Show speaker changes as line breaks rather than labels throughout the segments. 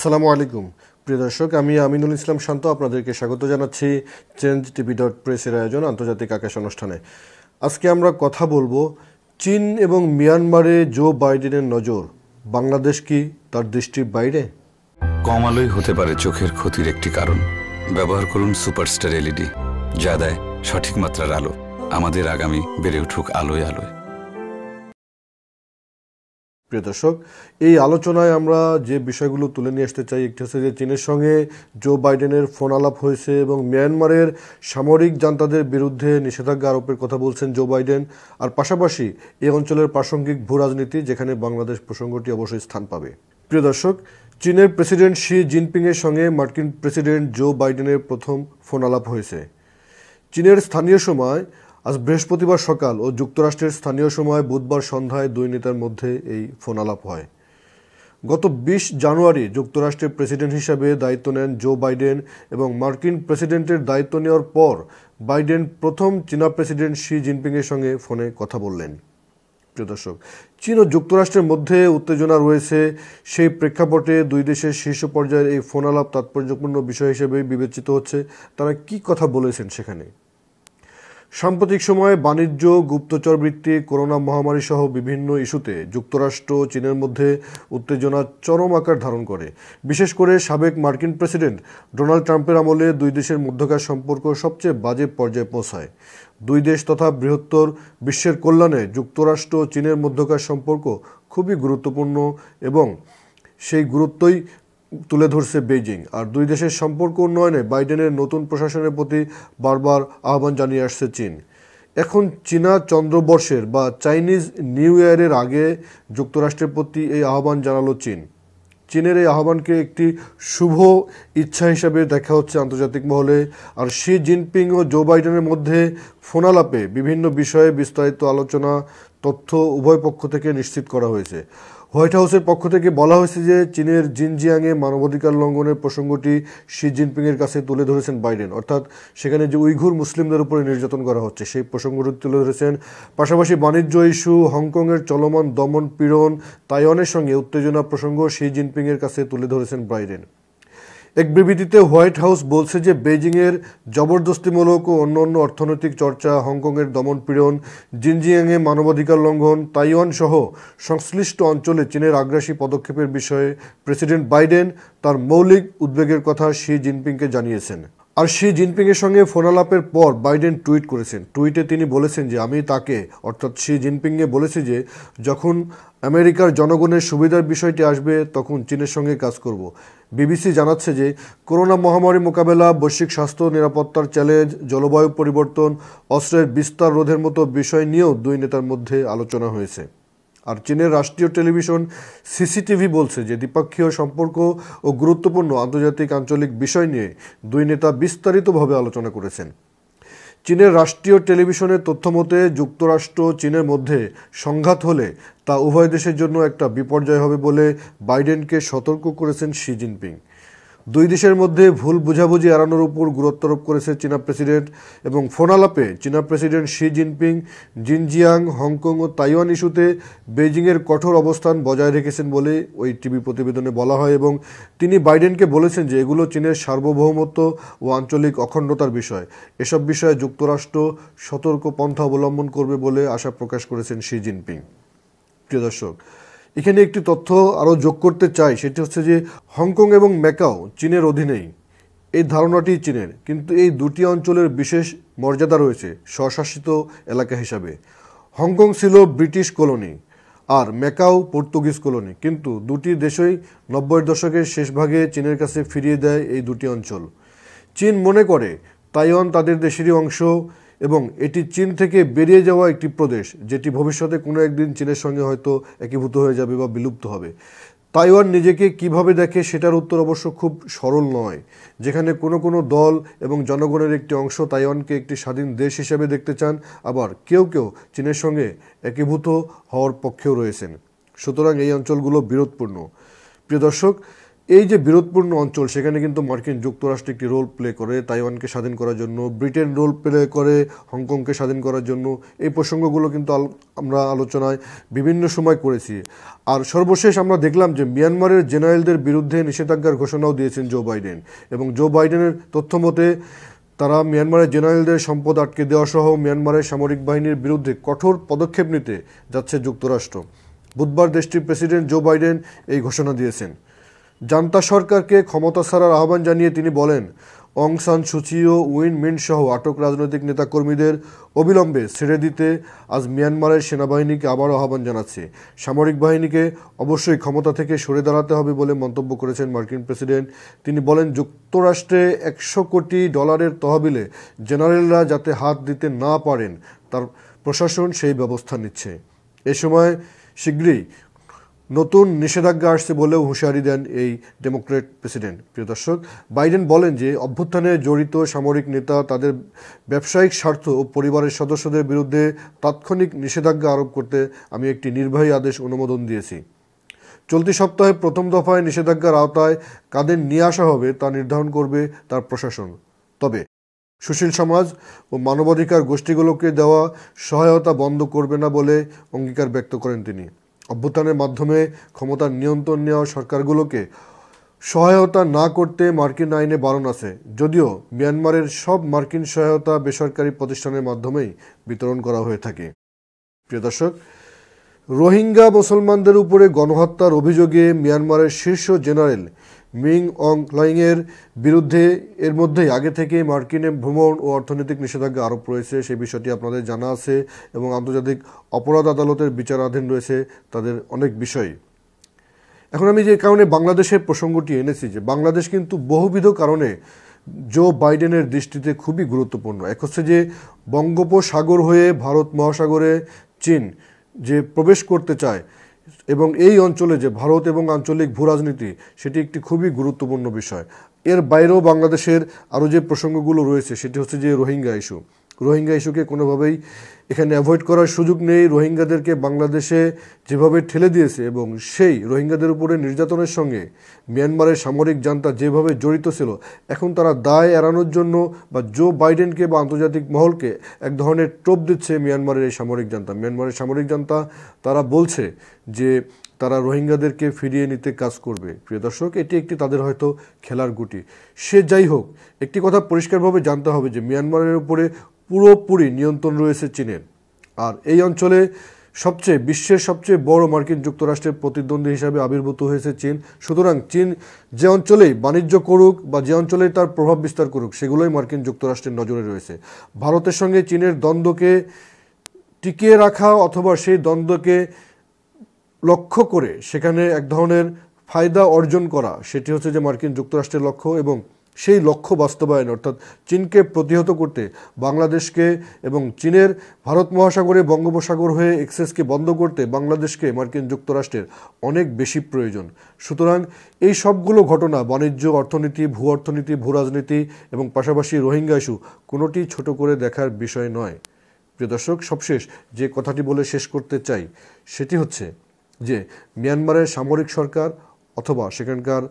আসসালামু আলাইকুম প্রিয় দর্শক আমি আমিনুল ইসলাম শান্ত আপনাদেরকে স্বাগত জানাচ্ছি চেঞ্জ টিভি ডট প্রেসের আয়োজন আন্তর্জাতিক আকাশ অনুষ্ঠানে আজকে আমরা কথা বলবো চীন এবং মিয়ানমারে জো বাইডেনের নজর বাংলাদেশ কি তার দৃষ্টির বাইরে কম আলোই হতে পারে চোখের ক্ষতির একটি কারণ ব্যবহার করুন সুপারস্টার এলইডি যা দেয় সঠিক মাত্রার আলো আমাদের আগামী বেড়ে উঠুক আলোয় আলোয় প্রিয় দর্শক এই আলোচনায় আমরা যে বিষয়গুলো তুলে নিয়ে আসতে চাই একটি হচ্ছে যে চীনের সঙ্গে জো বাইডেনের ফোন আলাপ হয়েছে এবং মিয়ানমারের সামরিক জান্তাদের বিরুদ্ধে নিষেধাজ্ঞা আরোপের কথা বলছেন জো বাইডেন আর পাশাপাশি এই অঞ্চলের প্রাসঙ্গিক ভূ রাজনীতি যেখানে বাংলাদেশ প্রসঙ্গটি অবশ্যই স্থান পাবে প্রিয় দর্শক চীনের প্রেসিডেন্ট শি জিনপিংয়ের সঙ্গে মার্কিন প্রেসিডেন্ট জো বাইডেনের প্রথম ফোন আলাপ হয়েছে চীনের স্থানীয় সময় আজ বৃহস্পতিবার সকাল ও যুক্তরাষ্ট্রের স্থানীয় সময় বুধবার সন্ধ্যায় দুই নেতার মধ্যে এই ফোনালাপ হয় গত বিশ জানুয়ারি যুক্তরাষ্ট্রের প্রেসিডেন্ট হিসাবে দায়িত্ব নেন জো বাইডেন এবং মার্কিন প্রেসিডেন্টের দায়িত্ব নেওয়ার পর বাইডেন প্রথম চীনা প্রেসিডেন্ট শি জিনপিংয়ের সঙ্গে ফোনে কথা বললেন প্রিয় দর্শক চীন ও যুক্তরাষ্ট্রের মধ্যে উত্তেজনা রয়েছে সেই প্রেক্ষাপটে দুই দেশের শীর্ষ পর্যায়ের এই ফোনালাপ তাৎপর্যপূর্ণ বিষয় হিসেবে বিবেচিত হচ্ছে তারা কি কথা বলেছেন সেখানে সাম্প্রতিক সময়ে বাণিজ্য গুপ্তচরবৃত্তি করোনা মহামারী সহ বিভিন্ন ইস্যুতে যুক্তরাষ্ট্র চীনের মধ্যে উত্তেজনা চরম আকার ধারণ করে বিশেষ করে সাবেক মার্কিন প্রেসিডেন্ট ডোনাল্ড ট্রাম্পের আমলে দুই দেশের মধ্যকার সম্পর্ক সবচেয়ে বাজে পর্যায়ে পৌঁছায় দুই দেশ তথা বৃহত্তর বিশ্বের কল্যাণে যুক্তরাষ্ট্র চীনের মধ্যকার সম্পর্ক খুবই গুরুত্বপূর্ণ এবং সেই গুরুত্বই তুলে ধরছে বেইজিং আর দুই দেশের সম্পর্ক উন্নয়নে বাইডেনের নতুন প্রশাসনের প্রতি বারবার আহ্বান জানিয়ে আসছে চীন এখন চীনা চন্দ্রবর্ষের বা চাইনিজ নিউ ইয়ারের আগে যুক্তরাষ্ট্রের প্রতি এই আহ্বান জানালো চীন চীনের এই আহ্বানকে একটি শুভ ইচ্ছা হিসাবে দেখা হচ্ছে আন্তর্জাতিক মহলে আর শি জিনপিং ও জো বাইডেনের মধ্যে ফোনালাপে বিভিন্ন বিষয়ে বিস্তারিত আলোচনা তথ্য উভয় পক্ষ থেকে নিশ্চিত করা হয়েছে হোয়াইট হাউসের পক্ষ থেকে বলা হয়েছে যে চীনের জিনজিয়াংয়ে মানবাধিকার লঙ্ঘনের প্রসঙ্গটি শি জিনপিংয়ের কাছে তুলে ধরেছেন বাইডেন অর্থাৎ সেখানে যে উইঘুর মুসলিমদের উপরে নির্যাতন করা হচ্ছে সেই প্রসঙ্গটি তুলে ধরেছেন পাশাপাশি বাণিজ্য ইস্যু হংকংয়ের চলমান দমন পীড়ন তাইওয়ানের সঙ্গে উত্তেজনা প্রসঙ্গ শি জিনপিংয়ের কাছে তুলে ধরেছেন বাইডেন এক বিবৃতিতে হোয়াইট হাউস বলছে যে বেজিংয়ের জবরদস্তিমূলক ও অন্য অন্য অর্থনৈতিক চর্চা হংকংয়ের দমনপীড়ন জিনজিয়াংয়ে মানবাধিকার লঙ্ঘন তাইওয়ান সহ সংশ্লিষ্ট অঞ্চলে চীনের আগ্রাসী পদক্ষেপের বিষয়ে প্রেসিডেন্ট বাইডেন তার মৌলিক উদ্বেগের কথা শি জিনপিংকে জানিয়েছেন আর শি জিনপিংয়ের সঙ্গে ফোনালাপের পর বাইডেন টুইট করেছেন টুইটে তিনি বলেছেন যে আমি তাকে অর্থাৎ শি জিনপিংয়ে বলেছি যে যখন আমেরিকার জনগণের সুবিধার বিষয়টি আসবে তখন চীনের সঙ্গে কাজ করব বিবিসি জানাচ্ছে যে করোনা মহামারী মোকাবেলা বৈশ্বিক স্বাস্থ্য নিরাপত্তার চ্যালেঞ্জ জলবায়ু পরিবর্তন অস্ত্রের বিস্তার রোধের মতো বিষয় নিয়েও দুই নেতার মধ্যে আলোচনা হয়েছে আর চীনের রাষ্ট্রীয় টেলিভিশন সিসিটিভি বলছে যে দ্বিপাক্ষীয় সম্পর্ক ও গুরুত্বপূর্ণ আন্তর্জাতিক আঞ্চলিক বিষয় নিয়ে দুই নেতা বিস্তারিতভাবে আলোচনা করেছেন চীনের রাষ্ট্রীয় টেলিভিশনের তথ্যমতে যুক্তরাষ্ট্র চীনের মধ্যে সংঘাত হলে তা উভয় দেশের জন্য একটা বিপর্যয় হবে বলে বাইডেনকে সতর্ক করেছেন শি জিনপিং দুই দেশের মধ্যে ভুল বুঝাবুঝি এড়ানোর উপর গুরুত্বারোপ করেছে চীনা প্রেসিডেন্ট এবং ফোনালাপে চীনা president Xi Jinping Xinjiang Hong Kong ও তাইওয়ান ইস্যুতে বেইজিংয়ের কঠোর অবস্থান বজায় রেখেছেন বলে ওই টিভি প্রতিবেদনে বলা হয় এবং তিনি বাইডেনকে বলেছেন যে এগুলো চীনের সার্বভৌমত্ব ও আঞ্চলিক অখণ্ডতার বিষয় এসব বিষয়ে যুক্তরাষ্ট্র সতর্ক পন্থা অবলম্বন করবে বলে আশা প্রকাশ করেছেন শি জিনপিং প্রিয় দর্শক এখানে একটি তথ্য আরও যোগ করতে চাই সেটি হচ্ছে যে হংকং এবং ম্যাকাও চীনের অধীনেই এই ধারণাটি চীনের কিন্তু এই দুটি অঞ্চলের বিশেষ মর্যাদা রয়েছে স্বশাসিত এলাকা হিসাবে হংকং ছিল ব্রিটিশ কলোনি আর ম্যাকাও পর্তুগিজ কলোনি কিন্তু দুটি দেশই নব্বই দশকের শেষভাগে চীনের কাছে ফিরিয়ে দেয় এই দুটি অঞ্চল চীন মনে করে তাইওয়ান তাদের দেশেরই অংশ এবং এটি চীন থেকে বেরিয়ে যাওয়া একটি প্রদেশ যেটি ভবিষ্যতে কোনো একদিন চীনের সঙ্গে হয়তো একীভূত হয়ে যাবে বা বিলুপ্ত হবে তাইওয়ান নিজেকে কিভাবে দেখে সেটার উত্তর অবশ্য খুব সরল নয় যেখানে কোনো কোনো দল এবং জনগণের একটি অংশ তাইওয়ানকে একটি স্বাধীন দেশ হিসেবে দেখতে চান আবার কেউ কেউ চীনের সঙ্গে একীভূত হওয়ার পক্ষেও রয়েছেন সুতরাং এই অঞ্চলগুলো বিরোধপূর্ণ প্রিয় দর্শক এই যে বিরোধপূর্ণ অঞ্চল সেখানে কিন্তু মার্কিন যুক্তরাষ্ট্র একটি রোল প্লে করে তাইওয়ানকে স্বাধীন করার জন্য ব্রিটেন রোল প্লে করে হংকংকে স্বাধীন করার জন্য এই প্রসঙ্গগুলো কিন্তু আমরা আলোচনায় বিভিন্ন সময় করেছি আর সর্বশেষ আমরা দেখলাম যে মিয়ানমারের জেনারেলদের বিরুদ্ধে নিষেধাজ্ঞার ঘোষণাও দিয়েছেন জো বাইডেন এবং জো বাইডেনের তথ্য মতে তারা মিয়ানমারের জেনারেলদের সম্পদ আটকে দেওয়া সহ মিয়ানমারের সামরিক বাহিনীর বিরুদ্ধে কঠোর পদক্ষেপ নিতে যাচ্ছে যুক্তরাষ্ট্র বুধবার দেশটির প্রেসিডেন্ট জো বাইডেন এই ঘোষণা দিয়েছেন জান্তা সরকারকে ক্ষমতা ছাড়ার আহ্বান জানিয়ে তিনি বলেন অং সান সুচি ও উইন মিন সহ আটক রাজনৈতিক নেতাকর্মীদের অবিলম্বে ছেড়ে দিতে আজ মিয়ানমারের সেনাবাহিনীকে আবারও আহ্বান জানাচ্ছে সামরিক বাহিনীকে অবশ্যই ক্ষমতা থেকে সরে দাঁড়াতে হবে বলে মন্তব্য করেছেন মার্কিন প্রেসিডেন্ট তিনি বলেন যুক্তরাষ্ট্রে একশো কোটি ডলারের তহবিলে জেনারেলরা যাতে হাত দিতে না পারেন তার প্রশাসন সেই ব্যবস্থা নিচ্ছে এ সময় শীঘ্রই নতুন নিষেধাজ্ঞা আসছে বলেও হুঁশিয়ারি দেন এই ডেমোক্রেট প্রেসিডেন্ট প্রিয় দর্শক বাইডেন বলেন যে অভ্যুত্থানে জড়িত সামরিক নেতা তাদের ব্যবসায়িক স্বার্থ ও পরিবারের সদস্যদের বিরুদ্ধে তাৎক্ষণিক নিষেধাজ্ঞা আরোপ করতে আমি একটি নির্বাহী আদেশ অনুমোদন দিয়েছি চলতি সপ্তাহে প্রথম দফায় নিষেধাজ্ঞার আওতায় কাদের নিয়ে আসা হবে তা নির্ধারণ করবে তার প্রশাসন তবে সুশীল সমাজ ও মানবাধিকার গোষ্ঠীগুলোকে দেওয়া সহায়তা বন্ধ করবে না বলে অঙ্গীকার ব্যক্ত করেন তিনি অভ্যুত্থানের মাধ্যমে ক্ষমতার নিয়ন্ত্রণ নেওয়া সরকারগুলোকে সহায়তা না করতে মার্কিন আইনে বারণ আছে যদিও মিয়ানমারের সব মার্কিন সহায়তা বেসরকারি প্রতিষ্ঠানের মাধ্যমেই বিতরণ করা হয়ে থাকে প্রিয় দর্শক রোহিঙ্গা মুসলমানদের উপরে গণহত্যার অভিযোগে মিয়ানমারের শীর্ষ জেনারেল মিং অং ক্লাইংয়ের বিরুদ্ধে এর মধ্যেই আগে থেকে মার্কিনে ভ্রমণ ও অর্থনৈতিক নিষেধাজ্ঞা আরোপ রয়েছে সেই বিষয়টি আপনাদের জানা আছে এবং আন্তর্জাতিক অপরাধ আদালতের বিচারাধীন রয়েছে তাদের অনেক বিষয় এখন আমি যে কারণে বাংলাদেশের প্রসঙ্গটি এনেছি যে বাংলাদেশ কিন্তু বহুবিধ কারণে জো বাইডেনের দৃষ্টিতে খুবই গুরুত্বপূর্ণ এক হচ্ছে যে বঙ্গোপসাগর হয়ে ভারত মহাসাগরে চীন যে প্রবেশ করতে চায় এবং এই অঞ্চলে যে ভারত এবং আঞ্চলিক ভূরাজনীতি সেটি একটি খুবই গুরুত্বপূর্ণ বিষয় এর বাইরেও বাংলাদেশের আরও যে প্রসঙ্গগুলো রয়েছে সেটি হচ্ছে যে রোহিঙ্গা ইস্যু রোহিঙ্গা ইস্যুকে কোনোভাবেই এখানে অ্যাভয়েড করার সুযোগ নেই রোহিঙ্গাদেরকে বাংলাদেশে যেভাবে ঠেলে দিয়েছে এবং সেই রোহিঙ্গাদের উপরে নির্যাতনের সঙ্গে মিয়ানমারের সামরিক জান্তা যেভাবে জড়িত ছিল এখন তারা দায় এড়ানোর জন্য বা জো বাইডেনকে বা আন্তর্জাতিক মহলকে এক ধরনের টোপ দিচ্ছে মিয়ানমারের এই সামরিক জান্তা মিয়ানমারের সামরিক জান্তা তারা বলছে যে তারা রোহিঙ্গাদেরকে ফিরিয়ে নিতে কাজ করবে প্রিয় দর্শক এটি একটি তাদের হয়তো খেলার গুটি সে যাই হোক একটি কথা পরিষ্কারভাবে জানতে হবে যে মিয়ানমারের উপরে পুরোপুরি নিয়ন্ত্রণ রয়েছে চীনের আর এই অঞ্চলে সবচেয়ে বিশ্বের সবচেয়ে বড় মার্কিন যুক্তরাষ্ট্রের প্রতিদ্বন্দ্বী হিসাবে আবির্ভূত হয়েছে চীন সুতরাং চীন যে অঞ্চলেই বাণিজ্য করুক বা যে অঞ্চলে তার প্রভাব বিস্তার করুক সেগুলোই মার্কিন যুক্তরাষ্ট্রের নজরে রয়েছে ভারতের সঙ্গে চীনের দ্বন্দ্বকে টিকিয়ে রাখা অথবা সেই দ্বন্দ্বকে লক্ষ্য করে সেখানে এক ধরনের ফায়দা অর্জন করা সেটি হচ্ছে যে মার্কিন যুক্তরাষ্ট্রের লক্ষ্য এবং সেই লক্ষ্য বাস্তবায়ন অর্থাৎ চীনকে প্রতিহত করতে বাংলাদেশকে এবং চীনের ভারত মহাসাগরে বঙ্গোপসাগর হয়ে এক্সেসকে বন্ধ করতে বাংলাদেশকে মার্কিন যুক্তরাষ্ট্রের অনেক বেশি প্রয়োজন সুতরাং এই সবগুলো ঘটনা বাণিজ্য অর্থনীতি ভূ অর্থনীতি ভূ রাজনীতি এবং পাশাপাশি রোহিঙ্গা ইস্যু কোনোটি ছোট করে দেখার বিষয় নয় প্রিয় দর্শক সবশেষ যে কথাটি বলে শেষ করতে চাই সেটি হচ্ছে যে মিয়ানমারের সামরিক সরকার অথবা সেখানকার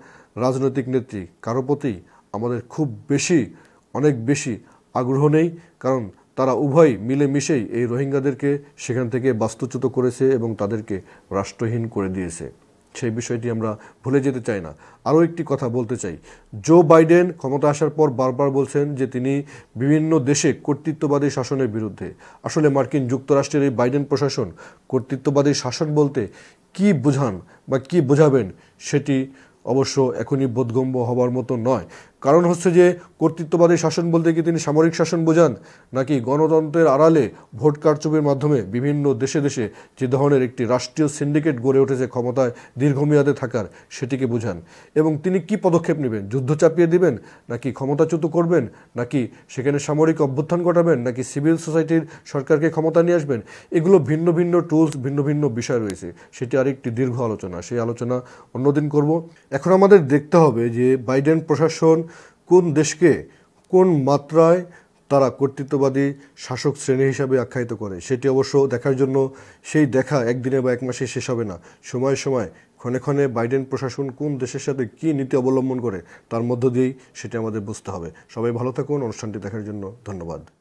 রাজনৈতিক নেত্রী কারো প্রতি আমাদের খুব বেশি অনেক বেশি আগ্রহ নেই কারণ তারা উভয় মিলেমিশেই এই রোহিঙ্গাদেরকে সেখান থেকে বাস্তুচ্যুত করেছে এবং তাদেরকে রাষ্ট্রহীন করে দিয়েছে সেই বিষয়টি আমরা ভুলে যেতে চাই না আরও একটি কথা বলতে চাই জো বাইডেন ক্ষমতা আসার পর বারবার বলছেন যে তিনি বিভিন্ন দেশে কর্তৃত্ববাদী শাসনের বিরুদ্ধে আসলে মার্কিন যুক্তরাষ্ট্রের এই বাইডেন প্রশাসন কর্তৃত্ববাদী শাসন বলতে কি বোঝান বা কি বোঝাবেন সেটি অবশ্য এখনই বোধগম্য হবার মতো নয় কারণ হচ্ছে যে কর্তৃত্ববাদী শাসন বলতে কি তিনি সামরিক শাসন বোঝান নাকি গণতন্ত্রের আড়ালে ভোট কারচুপির মাধ্যমে বিভিন্ন দেশে দেশে যে ধরনের একটি রাষ্ট্রীয় সিন্ডিকেট গড়ে উঠেছে ক্ষমতায় দীর্ঘমেয়াদে থাকার সেটিকে বোঝান এবং তিনি কি পদক্ষেপ নেবেন যুদ্ধ চাপিয়ে দিবেন নাকি ক্ষমতাচ্যুত করবেন নাকি সেখানে সামরিক অভ্যুত্থান ঘটাবেন নাকি সিভিল সোসাইটির সরকারকে ক্ষমতা নিয়ে আসবেন এগুলো ভিন্ন ভিন্ন টুলস ভিন্ন ভিন্ন বিষয় রয়েছে সেটি আরেকটি দীর্ঘ আলোচনা সেই আলোচনা অন্যদিন করব এখন আমাদের দেখতে হবে যে বাইডেন প্রশাসন কোন দেশকে কোন মাত্রায় তারা কর্তৃত্ববাদী শাসক শ্রেণী হিসাবে আখ্যায়িত করে সেটি অবশ্য দেখার জন্য সেই দেখা একদিনে বা এক মাসে শেষ হবে না সময় সময় ক্ষণে ক্ষণে বাইডেন প্রশাসন কোন দেশের সাথে কী নীতি অবলম্বন করে তার মধ্য দিয়েই সেটি আমাদের বুঝতে হবে সবাই ভালো থাকুন অনুষ্ঠানটি দেখার জন্য ধন্যবাদ